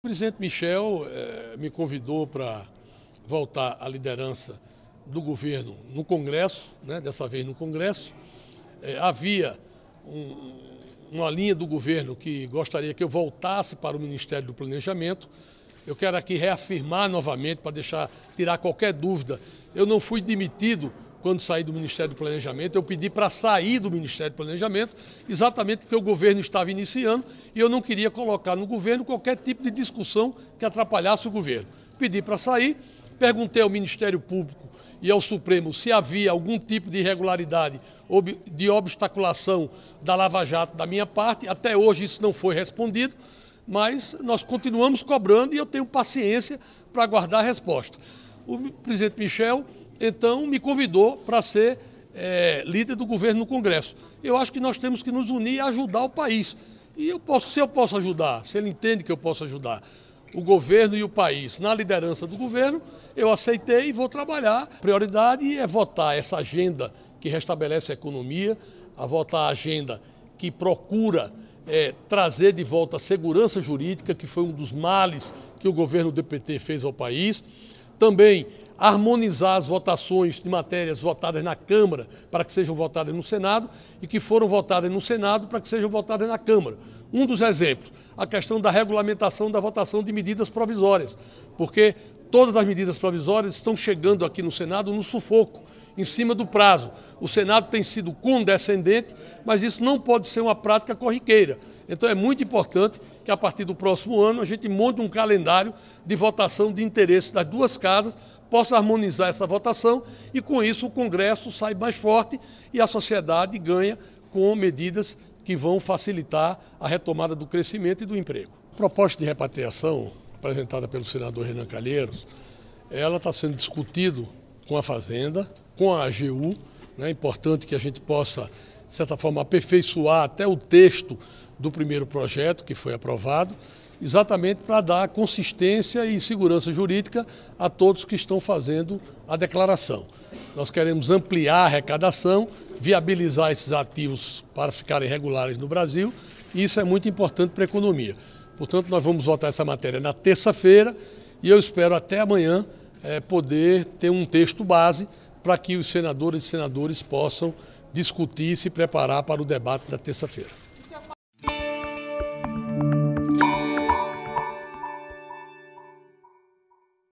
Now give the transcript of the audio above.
O presidente Michel eh, me convidou para voltar à liderança do governo no Congresso, né, dessa vez no Congresso. Eh, havia um, uma linha do governo que gostaria que eu voltasse para o Ministério do Planejamento. Eu quero aqui reafirmar novamente, para deixar tirar qualquer dúvida. Eu não fui demitido quando saí do Ministério do Planejamento, eu pedi para sair do Ministério do Planejamento, exatamente porque o governo estava iniciando e eu não queria colocar no governo qualquer tipo de discussão que atrapalhasse o governo. Pedi para sair, perguntei ao Ministério Público e ao Supremo se havia algum tipo de irregularidade ou de obstaculação da Lava Jato da minha parte. Até hoje isso não foi respondido, mas nós continuamos cobrando e eu tenho paciência para aguardar a resposta. O presidente Michel então me convidou para ser é, líder do governo no Congresso. Eu acho que nós temos que nos unir e ajudar o país. E eu posso, se eu posso ajudar, se ele entende que eu posso ajudar o governo e o país na liderança do governo, eu aceitei e vou trabalhar. Prioridade é votar essa agenda que restabelece a economia, a votar a agenda que procura é, trazer de volta a segurança jurídica, que foi um dos males que o governo do PT fez ao país também harmonizar as votações de matérias votadas na Câmara para que sejam votadas no Senado e que foram votadas no Senado para que sejam votadas na Câmara. Um dos exemplos, a questão da regulamentação da votação de medidas provisórias, porque todas as medidas provisórias estão chegando aqui no Senado no sufoco, em cima do prazo. O Senado tem sido condescendente, mas isso não pode ser uma prática corriqueira. Então é muito importante que a partir do próximo ano a gente monte um calendário de votação de interesse das duas casas, possa harmonizar essa votação e com isso o Congresso sai mais forte e a sociedade ganha com medidas que vão facilitar a retomada do crescimento e do emprego. A proposta de repatriação apresentada pelo senador Renan Calheiros, ela está sendo discutida com a Fazenda, com a AGU. Né? É né? importante que a gente possa de certa forma, aperfeiçoar até o texto do primeiro projeto que foi aprovado, exatamente para dar consistência e segurança jurídica a todos que estão fazendo a declaração. Nós queremos ampliar a arrecadação, viabilizar esses ativos para ficarem regulares no Brasil, e isso é muito importante para a economia. Portanto, nós vamos votar essa matéria na terça-feira e eu espero até amanhã é, poder ter um texto base para que os senadores e senadores possam discutir e se preparar para o debate da terça-feira.